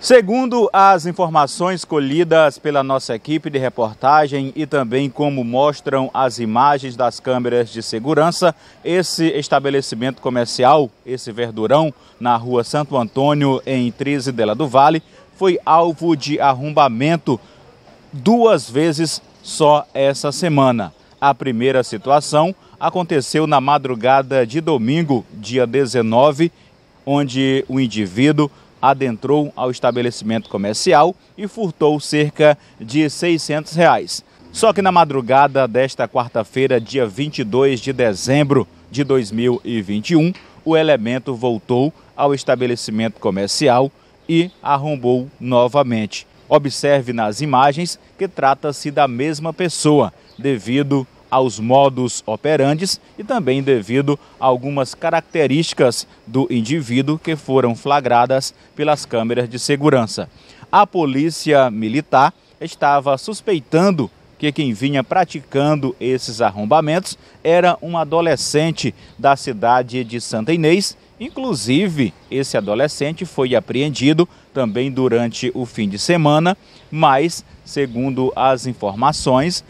Segundo as informações colhidas pela nossa equipe de reportagem e também como mostram as imagens das câmeras de segurança, esse estabelecimento comercial, esse verdurão, na rua Santo Antônio, em Trizidela do Vale, foi alvo de arrombamento duas vezes só essa semana. A primeira situação aconteceu na madrugada de domingo, dia 19, onde o indivíduo adentrou ao estabelecimento comercial e furtou cerca de 600. Reais. Só que na madrugada desta quarta-feira, dia 22 de dezembro de 2021, o elemento voltou ao estabelecimento comercial e arrombou novamente. Observe nas imagens que trata-se da mesma pessoa, devido aos modos operantes e também devido a algumas características do indivíduo que foram flagradas pelas câmeras de segurança. A polícia militar estava suspeitando que quem vinha praticando esses arrombamentos era um adolescente da cidade de Santa Inês. Inclusive, esse adolescente foi apreendido também durante o fim de semana, mas, segundo as informações,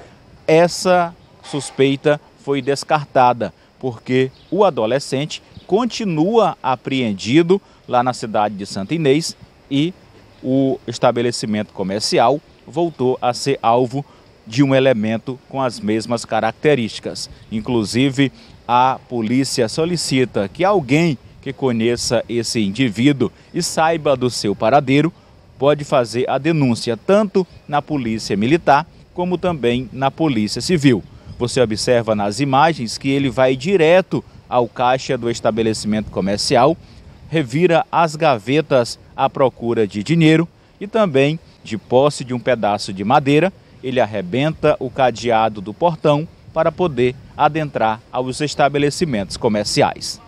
essa suspeita foi descartada, porque o adolescente continua apreendido lá na cidade de Santa Inês e o estabelecimento comercial voltou a ser alvo de um elemento com as mesmas características. Inclusive, a polícia solicita que alguém que conheça esse indivíduo e saiba do seu paradeiro pode fazer a denúncia tanto na polícia militar como também na polícia civil. Você observa nas imagens que ele vai direto ao caixa do estabelecimento comercial, revira as gavetas à procura de dinheiro e também, de posse de um pedaço de madeira, ele arrebenta o cadeado do portão para poder adentrar aos estabelecimentos comerciais.